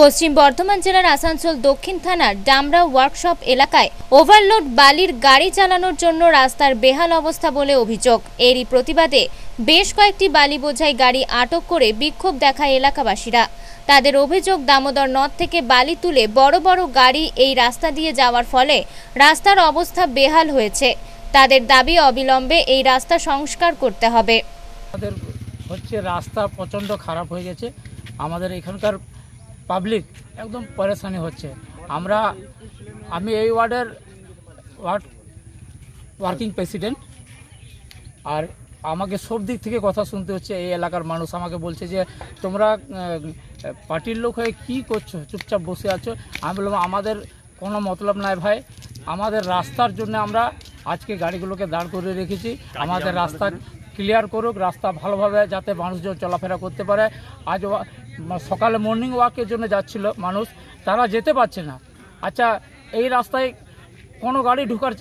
পশ্চিম বর্ধমান জেলার আসানসোল দক্ষিণ থানার ডামরা ওয়ার্কশপ এলাকায় ওভারলোড বালির গাড়ি চালানোর জন্য রাস্তার বেহাল অবস্থা বলে অভিযোগ এরই প্রতিবাদে বেশ কয়েকটি বালি বোঝাই গাড়ি আটক করে বিক্ষোভ দেখায় এলাকাবাসীরা তাদের অভিযোগ দামোদর নদ থেকে বালি তুলে বড় বড় গাড়ি এই রাস্তা দিয়ে যাওয়ার ফলে রাস্তার অবস্থা বেহাল হয়েছে তাদের দাবি অবিলম্বে এই রাস্তা সংস্কার করতে হবে আমাদের হচ্ছে রাস্তা প্রচণ্ড খারাপ হয়ে গেছে আমাদের এখানকার পাবলিক একদম পরেশানি হচ্ছে আমরা আমি এই ওয়ার্ডের ওয়ার্ড ওয়ার্কিং প্রেসিডেন্ট আর আমাকে সব দিক থেকে কথা শুনতে হচ্ছে এই এলাকার মানুষ আমাকে বলছে যে তোমরা পার্টির লোক হয়ে কী করছো চুপচাপ বসে আছো আমি বললাম আমাদের কোনো মতলব নাই ভাই আমাদের রাস্তার জন্য আমরা আজকে গাড়িগুলোকে দাঁড় করে রেখেছি আমাদের রাস্তার ক্লিয়ার করুক রাস্তা ভালোভাবে যাতে মানুষজন চলাফেরা করতে পারে আজ সকালে মর্নিং ওয়াকের জন্য যাচ্ছিল মানুষ তারা যেতে পারছে না আচ্ছা এই রাস্তায় কোনো গাড়ি ঢুকার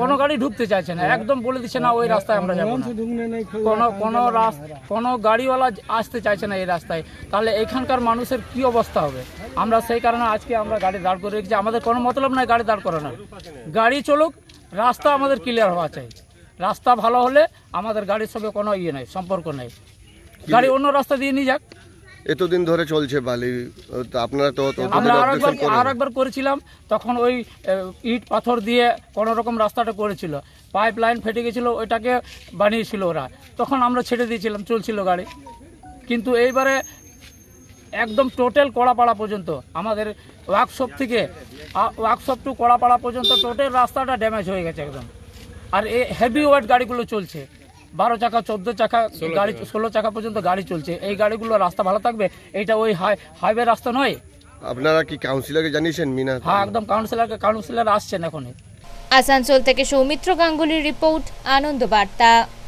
কোনো গাড়ি ঢুকতে চাইছে না একদম বলে দিচ্ছে না ওই রাস্তায় আমরা যাবো কোনো কোনো কোনো গাড়িওয়ালা আসতে চাইছে না এই রাস্তায় তাহলে এখানকার মানুষের কি অবস্থা হবে আমরা সেই কারণে আজকে আমরা গাড়ি দাঁড় করে রেখেছি আমাদের কোনো মতলব নাই গাড়ি দাঁড় করানোর গাড়ি চলুক রাস্তা আমাদের ক্লিয়ার হওয়া চাই রাস্তা ভালো হলে আমাদের গাড়ির সঙ্গে কোনো ইয়ে নেই সম্পর্ক নেই গাড়ি অন্য রাস্তা দিয়ে নিয়ে যাক এতদিন ধরে চলছে বালি আপনারা তো আর একবার আরেকবার করেছিলাম তখন ওই ইট পাথর দিয়ে কোনো রকম রাস্তাটা করেছিল পাইপ লাইন ফেটে গেছিল ওইটাকে বানিয়েছিল ওরা তখন আমরা ছেড়ে দিয়েছিলাম চলছিল গাড়ি কিন্তু এইবারে একদম টোটাল কড়াপাড়া পর্যন্ত আমাদের ওয়ার্কশপ থেকে ওয়ার্কশপ টু কড়াপাড়া পর্যন্ত টোটাল রাস্তাটা ড্যামেজ হয়ে গেছে একদম আর এই হেভি ওয়েট গাড়িগুলো চলছে বারো চাকা চোদ্দ চাকা গাড়ি ষোলো চাকা পর্যন্ত গাড়ি চলছে এই গাড়িগুলো রাস্তা ভালো থাকবে এটা ওই হাইওয়ে রাস্তা নয় আপনারা কি কাউন্সিলরকে জানিয়েছেন মিনা হ্যাঁ একদম কাউন্সিলরকে কাউন্সিলর আসছেন এখন আসানসোল থেকে সৌমিত্র গাঙ্গুলির রিপোর্ট আনন্দ বার্তা